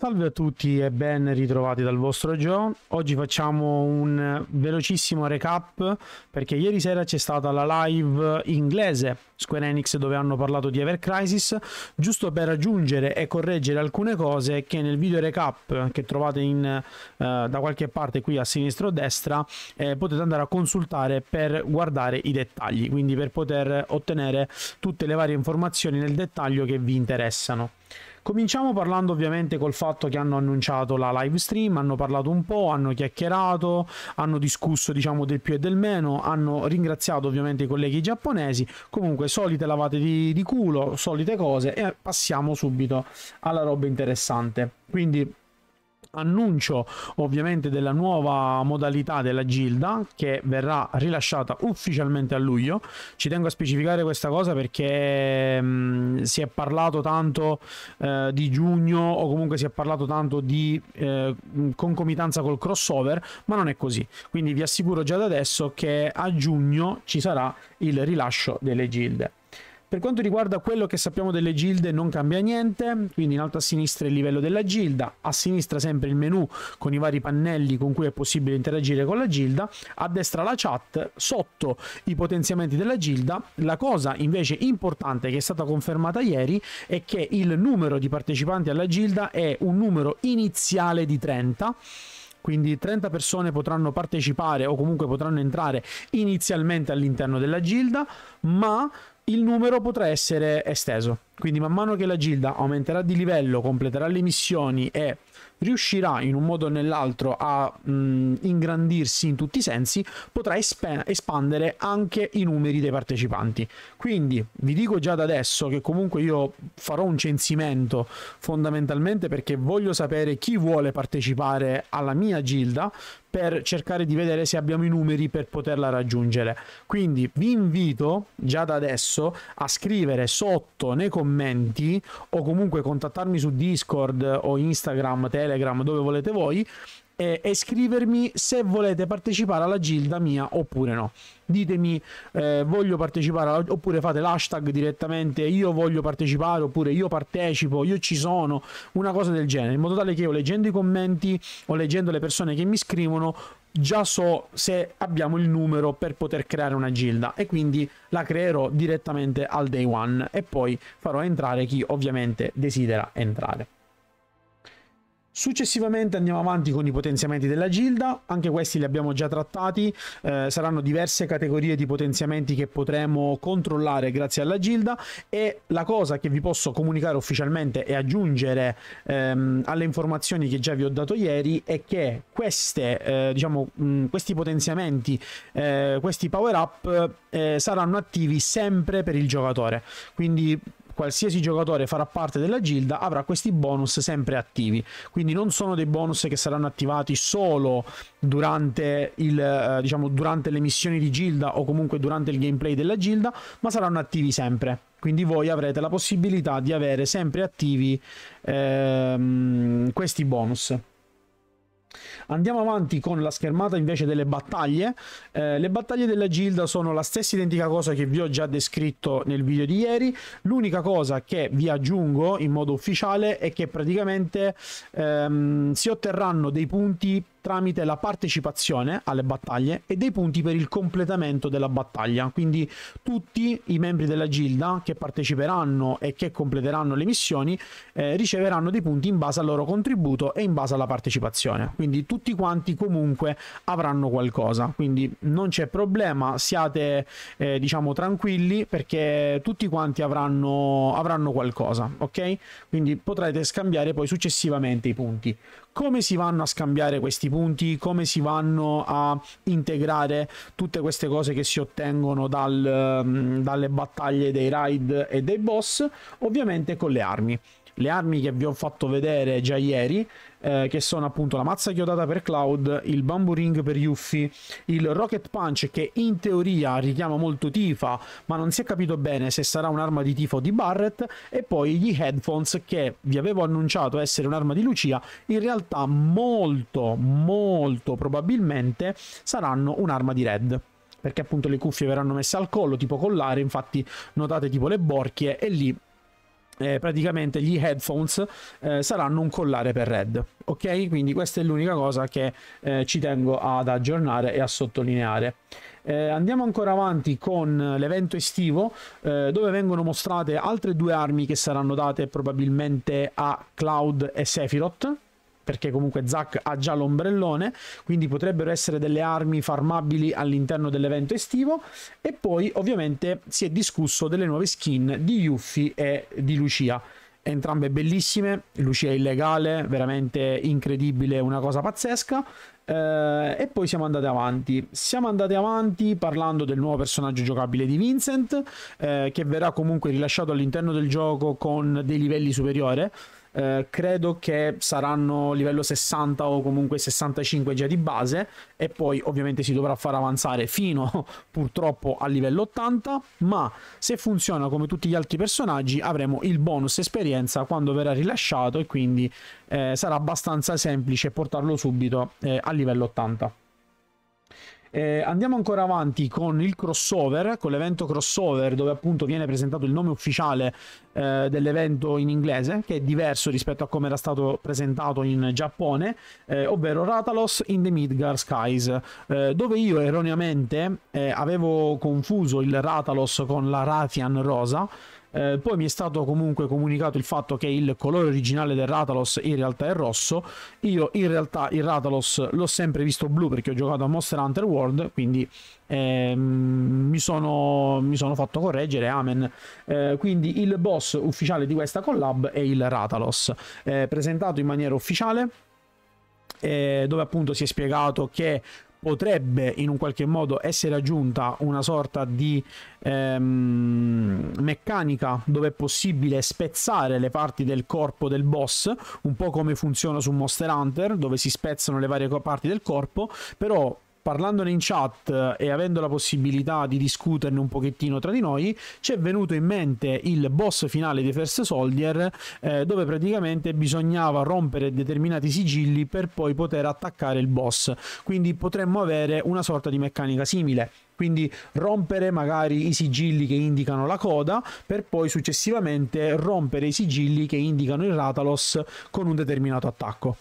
Salve a tutti e ben ritrovati dal vostro Joe. Oggi facciamo un velocissimo recap perché ieri sera c'è stata la live inglese Square Enix dove hanno parlato di Ever Crisis, giusto per aggiungere e correggere alcune cose che nel video recap che trovate in, eh, da qualche parte qui a sinistra o destra eh, potete andare a consultare per guardare i dettagli, quindi per poter ottenere tutte le varie informazioni nel dettaglio che vi interessano. Cominciamo parlando ovviamente col fatto che hanno annunciato la live stream, hanno parlato un po', hanno chiacchierato, hanno discusso diciamo del più e del meno, hanno ringraziato ovviamente i colleghi giapponesi, comunque dove solite lavate di, di culo, solite cose e passiamo subito alla roba interessante. Quindi annuncio ovviamente della nuova modalità della Gilda che verrà rilasciata ufficialmente a luglio. Ci tengo a specificare questa cosa perché mh, mm, si è parlato tanto eh, di giugno o comunque si è parlato tanto di eh, concomitanza col crossover, ma non è così. Quindi vi assicuro già da adesso che a giugno ci sarà il rilascio delle gilde. Per quanto riguarda quello che sappiamo delle gilde non cambia niente, quindi in alto a sinistra il livello della gilda, a sinistra sempre il menu con i vari pannelli con cui è possibile interagire con la gilda, a destra la chat, sotto i potenziamenti della gilda. La cosa invece importante che è stata confermata ieri è che il numero di partecipanti alla gilda è un numero iniziale di 30 quindi 30 persone potranno partecipare o comunque potranno entrare inizialmente all'interno della gilda, ma il numero potrà essere esteso. Quindi man mano che la Gilda aumenterà di livello, completerà le missioni e riuscirà in un modo o nell'altro a mh, mm, ingrandirsi in tutti i sensi, potrà esp- espandere anche i numeri dei partecipanti. Quindi vi dico già da adesso che comunque io farò un censimento fondamentalmente perché voglio sapere chi vuole partecipare alla mia Gilda per cercare di vedere se abbiamo i numeri per poterla raggiungere. Quindi vi invito già da adesso a scrivere sotto nei commenti commenti o comunque contattarmi su Discord o Instagram, Telegram, dove volete voi e, e scrivermi se volete partecipare alla gilda mia oppure no. Ditemi eh, voglio partecipare oppure fate l'hashtag direttamente io voglio partecipare oppure io partecipo, io ci sono, una cosa del genere, in modo tale che io leggendo i commenti o leggendo le persone che mi scrivono già so se abbiamo il numero per poter creare una gilda e quindi la creerò direttamente al day one e poi farò entrare chi ovviamente desidera entrare. Successivamente andiamo avanti con i potenziamenti della Gilda, anche questi li abbiamo già trattati, eh, saranno diverse categorie di potenziamenti che potremo controllare grazie alla Gilda e la cosa che vi posso comunicare ufficialmente e aggiungere ehm, alle informazioni che già vi ho dato ieri è che queste, eh, diciamo, mh, questi potenziamenti, eh, questi power up eh, saranno attivi sempre per il giocatore, quindi qualsiasi giocatore farà parte della gilda avrà questi bonus sempre attivi. Quindi non sono dei bonus che saranno attivati solo durante, il, eh, diciamo, durante le missioni di gilda o comunque durante il gameplay della gilda, ma saranno attivi sempre. Quindi voi avrete la possibilità di avere sempre attivi ehm, questi bonus. Andiamo avanti con la schermata invece delle battaglie. Eh, le battaglie della Gilda sono la stessa identica cosa che vi ho già descritto nel video di ieri. L'unica cosa che vi aggiungo in modo ufficiale è che praticamente ehm, si otterranno dei punti tramite la partecipazione alle battaglie e dei punti per il completamento della battaglia. Quindi tutti i membri della gilda che parteciperanno e che completeranno le missioni eh, riceveranno dei punti in base al loro contributo e in base alla partecipazione. Quindi tutti quanti comunque avranno qualcosa. Quindi non c'è problema, siate eh, diciamo tranquilli perché tutti quanti avranno, avranno qualcosa, ok? Quindi potrete scambiare poi successivamente i punti come si vanno a scambiare questi punti, come si vanno a integrare tutte queste cose che si ottengono dal, mm, dalle battaglie dei raid e dei boss, ovviamente con le armi le armi che vi ho fatto vedere già ieri, eh, che sono appunto la mazza chiodata per Cloud, il Bamboo Ring per Yuffie, il Rocket Punch che in teoria richiama molto Tifa, ma non si è capito bene se sarà un'arma di Tifa o di Barret, e poi gli Headphones che vi avevo annunciato essere un'arma di Lucia, in realtà molto, molto probabilmente saranno un'arma di Red perché appunto le cuffie verranno messe al collo tipo collare infatti notate tipo le borchie e lì eh, praticamente gli headphones eh, saranno un collare per Red. Ok, quindi questa è l'unica cosa che eh, ci tengo ad aggiornare e a sottolineare. Eh, andiamo ancora avanti con l'evento estivo, eh, dove vengono mostrate altre due armi che saranno date probabilmente a Cloud e Sephiroth perché comunque Zack ha già l'ombrellone, quindi potrebbero essere delle armi farmabili all'interno dell'evento estivo e poi ovviamente si è discusso delle nuove skin di Yuffie e di Lucia entrambe bellissime, Lucia illegale, veramente incredibile, una cosa pazzesca. Eh, e poi siamo andati avanti. Siamo andati avanti parlando del nuovo personaggio giocabile di Vincent, eh, che verrà comunque rilasciato all'interno del gioco con dei livelli superiori. Eh, credo che saranno livello 60 o comunque 65 già di base e poi ovviamente si dovrà far avanzare fino purtroppo al livello 80, ma se funziona come tutti gli altri personaggi avremo il bonus esperienza quando verrà rilasciato e quindi eh, sarà abbastanza semplice portarlo subito eh, al livello 80. Eh, andiamo ancora avanti con il crossover, con l'evento crossover dove appunto viene presentato il nome ufficiale eh, dell'evento in inglese che è diverso rispetto a come era stato presentato in Giappone, eh, ovvero Ratalos in the Midgar Skies, eh, dove io erroneamente eh, avevo confuso il Ratalos con la Rathian Rosa eh, poi mi è stato comunque comunicato il fatto che il colore originale del Ratalos in realtà è rosso. Io in realtà il Ratalos l'ho sempre visto blu perché ho giocato a Monster Hunter World, quindi eh, mi, sono, mi, sono, fatto correggere, amen. Eh, quindi il boss ufficiale di questa collab è il Ratalos, eh, presentato in maniera ufficiale eh, dove appunto si è spiegato che potrebbe in un qualche modo essere aggiunta una sorta di ehm, meccanica dove è possibile spezzare le parti del corpo del boss, un po' come funziona su Monster Hunter, dove si spezzano le varie parti del corpo, però parlandone in chat eh, e avendo la possibilità di discuterne un pochettino tra di noi, ci è venuto in mente il boss finale di First Soldier, eh, dove praticamente bisognava rompere determinati sigilli per poi poter attaccare il boss. Quindi potremmo avere una sorta di meccanica simile quindi rompere magari i sigilli che indicano la coda per poi successivamente rompere i sigilli che indicano il Ratalos con un determinato attacco.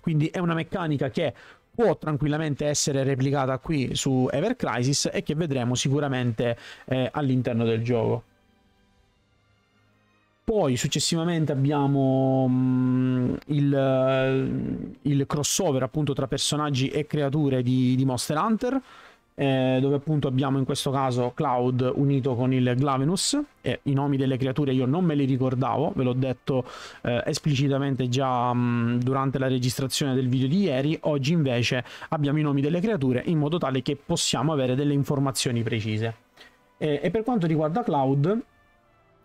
Quindi è una meccanica che può tranquillamente essere replicata qui su Ever Crisis e che vedremo sicuramente eh, all'interno del gioco. Poi successivamente abbiamo mh, mm, il, il, crossover appunto tra personaggi e creature di, di Monster Hunter eh, dove appunto abbiamo in questo caso Cloud unito con il Glavenus e i nomi delle creature io non me li ricordavo, ve l'ho detto eh, esplicitamente già mh, mm, durante la registrazione del video di ieri, oggi invece abbiamo i nomi delle creature in modo tale che possiamo avere delle informazioni precise. e, e per quanto riguarda Cloud,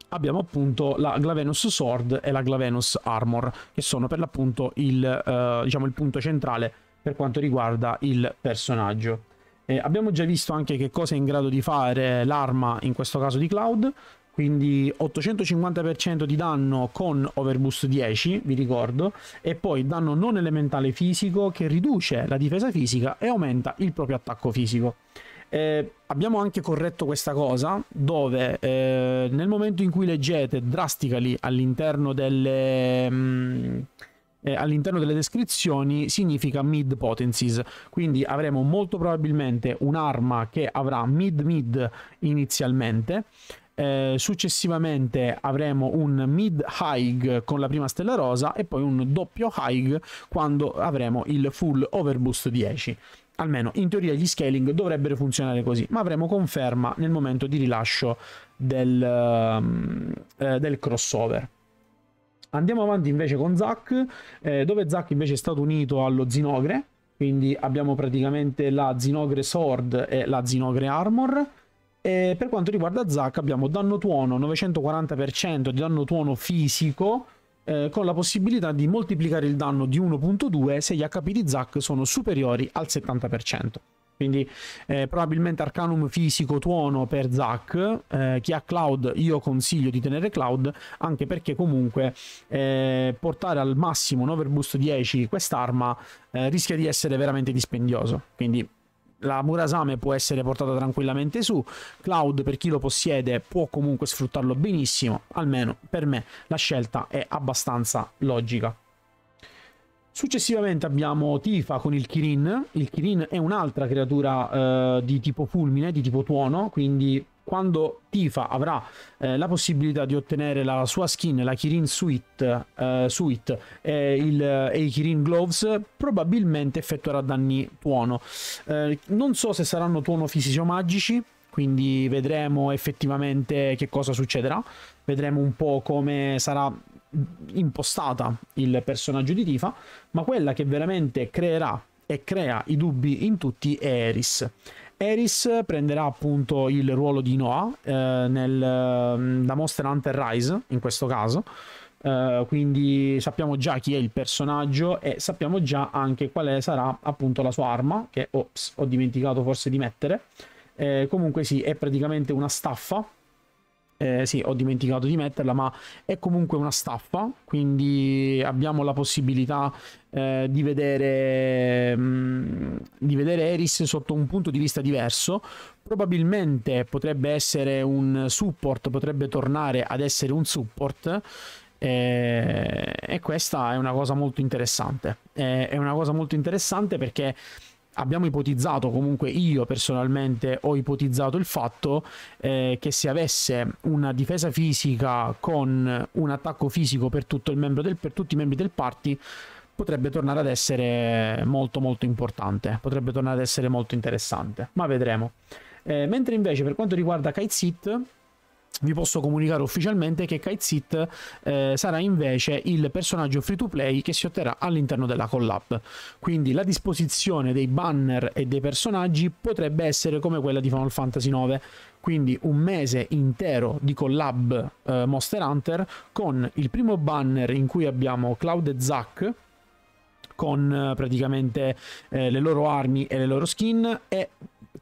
abbiamo appunto la Glavenus Sword e la Glavenus Armor, che sono per l'appunto il, eh, diciamo il punto centrale per quanto riguarda il personaggio. Eh, abbiamo già visto anche che cosa è in grado di fare l'arma, in questo caso di Cloud, quindi 850% di danno con overboost 10, vi ricordo, e poi danno non elementale fisico che riduce la difesa fisica e aumenta il proprio attacco fisico. Eh, abbiamo anche corretto questa cosa dove eh, nel momento in cui leggete drastically all'interno delle... Mh, mm, eh, all'interno delle descrizioni significa mid potencies, quindi avremo molto probabilmente un'arma che avrà mid mid inizialmente, eh, successivamente avremo un mid high con la prima stella rosa e poi un doppio high quando avremo il full overboost 10 almeno in teoria gli scaling dovrebbero funzionare così, ma avremo conferma nel momento di rilascio del, ehm, eh, del crossover. Andiamo avanti invece con Zac, eh, dove Zac invece è stato unito allo Zinogre, quindi abbiamo praticamente la Zinogre Sword e la Zinogre Armor. E per quanto riguarda Zac abbiamo danno tuono 940% di danno tuono fisico eh, con la possibilità di moltiplicare il danno di 1.2 se gli HP di Zac sono superiori al 70%. Quindi eh, probabilmente Arcanum fisico tuono per Zac. Eh, chi ha Cloud io consiglio di tenere Cloud anche perché comunque eh, portare al massimo un overboost 10 quest'arma eh, rischia di essere veramente dispendioso. Quindi la Murasame può essere portata tranquillamente su. Cloud, per chi lo possiede, può comunque sfruttarlo benissimo. Almeno per me la scelta è abbastanza logica. Successivamente abbiamo Tifa con il Kirin. Il Kirin è un'altra creatura eh, di tipo fulmine, di tipo tuono, quindi quando Tifa avrà eh, la possibilità di ottenere la sua skin, la Kirin Suite, eh, suite e, il, e, i Kirin Gloves, probabilmente effettuerà danni tuono. Eh, non so se saranno tuono fisici o magici, quindi vedremo effettivamente che cosa succederà vedremo un po' come sarà impostata il personaggio di Tifa, ma quella che veramente creerà e crea i dubbi in tutti è Eris. Eris prenderà appunto il ruolo di Noah eh, nel, mm, da Monster Hunter Rise, in questo caso. Eh, quindi sappiamo già chi è il personaggio e sappiamo già anche quale sarà appunto la sua arma, che ops, ho dimenticato forse di mettere. Eh, comunque sì, è praticamente una staffa eh, sì, ho dimenticato di metterla, ma è comunque una staffa, quindi abbiamo la possibilità eh, di, vedere, mh, mm, di vedere Eris sotto un punto di vista diverso. Probabilmente potrebbe essere un support, potrebbe tornare ad essere un support. Eh, e questa è una cosa molto interessante. Eh, è una cosa molto interessante perché abbiamo ipotizzato, comunque io personalmente ho ipotizzato il fatto eh, che se avesse una difesa fisica con un attacco fisico per, del, per tutti i membri del party potrebbe tornare ad essere molto molto importante, potrebbe tornare ad essere molto interessante, ma vedremo. Eh, mentre invece per quanto riguarda Kite Sith, vi posso comunicare ufficialmente che Kitezit eh, sarà invece il personaggio free to play che si otterrà all'interno della collab. Quindi la disposizione dei banner e dei personaggi potrebbe essere come quella di Final Fantasy IX, quindi un mese intero di collab eh, Monster Hunter con il primo banner in cui abbiamo Cloud e Zack con eh, praticamente eh, le loro armi e le loro skin e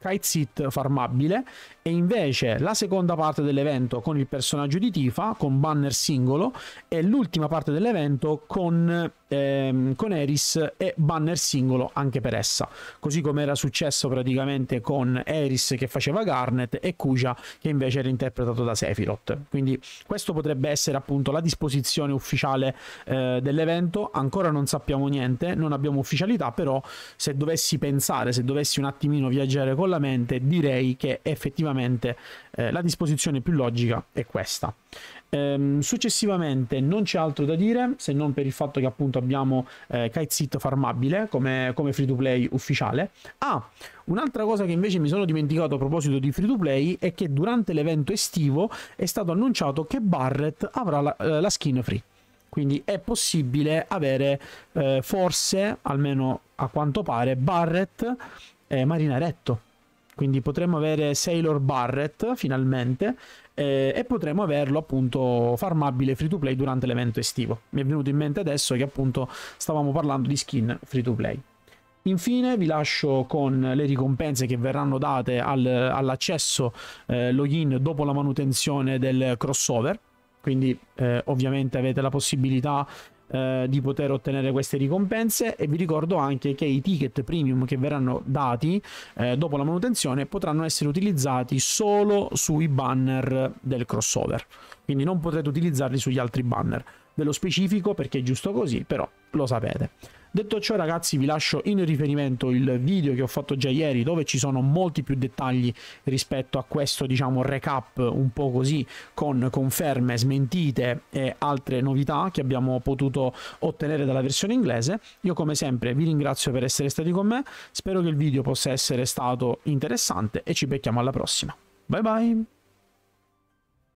Kitezit farmabile e invece la seconda parte dell'evento con il personaggio di Tifa, con banner singolo, e l'ultima parte dell'evento con, ehm, con Eris e banner singolo anche per essa, così come era successo praticamente con Eris che faceva Garnet e Kuja che invece era interpretato da Sephiroth. Quindi questo potrebbe essere appunto la disposizione ufficiale eh, dell'evento, ancora non sappiamo niente, non abbiamo ufficialità, però se dovessi pensare, se dovessi un attimino viaggiare con la mente, direi che effettivamente sicuramente eh, la disposizione più logica è questa. Ehm, successivamente non c'è altro da dire se non per il fatto che appunto abbiamo eh, Kitezit farmabile come, come free to play ufficiale. Ah, un'altra cosa che invece mi sono dimenticato a proposito di free to play è che durante l'evento estivo è stato annunciato che Barrett avrà la, eh, la skin free. Quindi è possibile avere eh, forse, almeno a quanto pare, Barrett eh, Marinaretto quindi potremmo avere Sailor Barrett finalmente eh, e potremmo averlo appunto farmabile free to play durante l'evento estivo. Mi è venuto in mente adesso che appunto stavamo parlando di skin free to play. Infine vi lascio con le ricompense che verranno date al, all'accesso eh, login dopo la manutenzione del crossover. Quindi eh, ovviamente avete la possibilità eh, di poter ottenere queste ricompense e vi ricordo anche che i ticket premium che verranno dati eh, dopo la manutenzione potranno essere utilizzati solo sui banner del crossover quindi non potrete utilizzarli sugli altri banner ve lo specifico perché è giusto così, però lo sapete. Detto ciò ragazzi vi lascio in riferimento il video che ho fatto già ieri dove ci sono molti più dettagli rispetto a questo diciamo recap un po' così con conferme, smentite e altre novità che abbiamo potuto ottenere dalla versione inglese. Io come sempre vi ringrazio per essere stati con me, spero che il video possa essere stato interessante e ci becchiamo alla prossima. Bye bye!